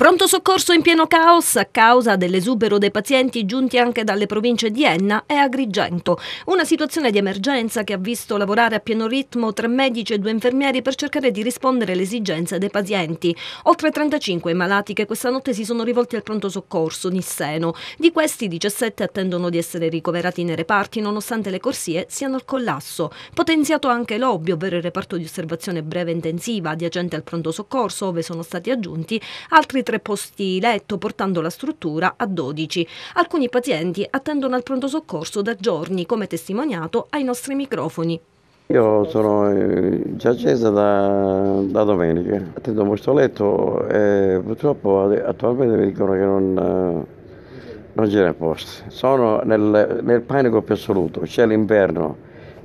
Pronto soccorso in pieno caos a causa dell'esubero dei pazienti giunti anche dalle province di Enna e Agrigento. Una situazione di emergenza che ha visto lavorare a pieno ritmo tre medici e due infermieri per cercare di rispondere alle esigenze dei pazienti. Oltre 35 i malati che questa notte si sono rivolti al pronto soccorso Nisseno. Di questi 17 attendono di essere ricoverati nei reparti nonostante le corsie siano al collasso. Potenziato anche l'obby, ovvero il reparto di osservazione breve e intensiva adiacente al pronto soccorso, dove sono stati aggiunti altri 35 tre posti letto, portando la struttura a 12. Alcuni pazienti attendono al pronto soccorso da giorni, come testimoniato ai nostri microfoni. Io sono eh, già accesa da, da domenica, attendo questo letto e purtroppo attualmente mi dicono che non, eh, non c'è posto. Sono nel, nel panico più assoluto, c'è l'inverno,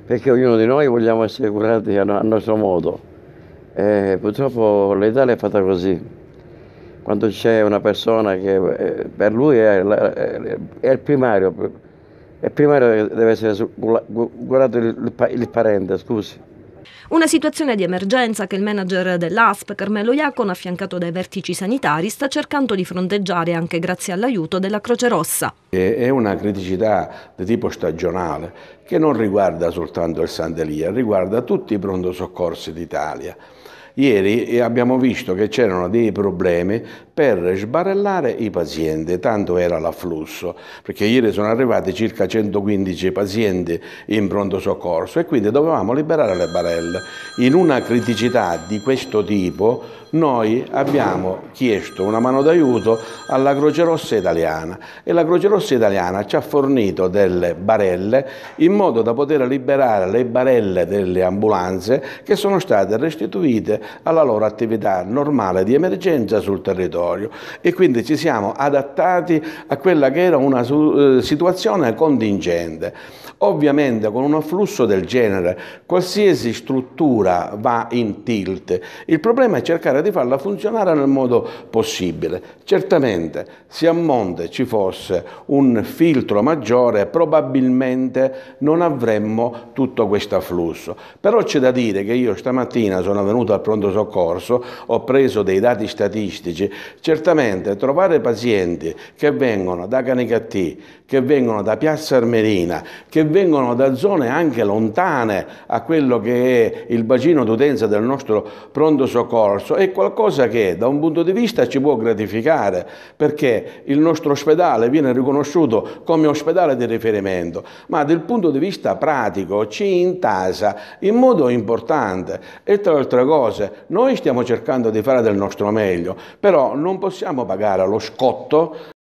perché ognuno di noi vogliamo essere curati a, a nostro modo. E purtroppo l'Italia è fatta così quando c'è una persona che eh, per lui è, è il primario, il primario deve essere guardato il, il parente, scusi. Una situazione di emergenza che il manager dell'ASP, Carmelo Iacon, affiancato dai vertici sanitari, sta cercando di fronteggiare anche grazie all'aiuto della Croce Rossa. È una criticità di tipo stagionale che non riguarda soltanto il Sant'Elia, riguarda tutti i pronto soccorsi d'Italia. Ieri eh, abbiamo visto che c'erano dei problemi per sbarellare i pazienti, tanto era l'afflusso, perché ieri sono arrivati circa 115 pazienti in pronto soccorso e quindi dovevamo liberare le barelle. Israel. In una criticità di questo tipo noi abbiamo chiesto una mano d'aiuto alla Croce Rossa italiana e la Croce Rossa italiana ci ha fornito delle barelle in modo da poter liberare le barelle delle ambulanze che sono state restituite alla loro attività normale di emergenza sul territorio e quindi ci siamo adattati a quella che era una eh, situazione contingente. Ovviamente con un afflusso del genere qualsiasi struttura va in tilt, il problema è cercare di farla funzionare nel modo possibile. Certamente se a monte ci fosse un filtro maggiore probabilmente non avremmo tutto questo afflusso, però c'è da dire che io stamattina sono venuto al pronto soccorso, ho preso dei dati statistici, certamente trovare pazienti che vengono da Canicattì, che vengono da Piazza Armerina, che vengono da zone anche lontane a quello che è il bacino d'utenza del nostro pronto soccorso è qualcosa che da un punto di vista ci può gratificare perché il nostro ospedale viene riconosciuto come ospedale di riferimento, ma dal punto di vista pratico ci intasa in modo importante e tra le altre cose noi stiamo cercando di fare del nostro meglio, però non possiamo pagare lo scotto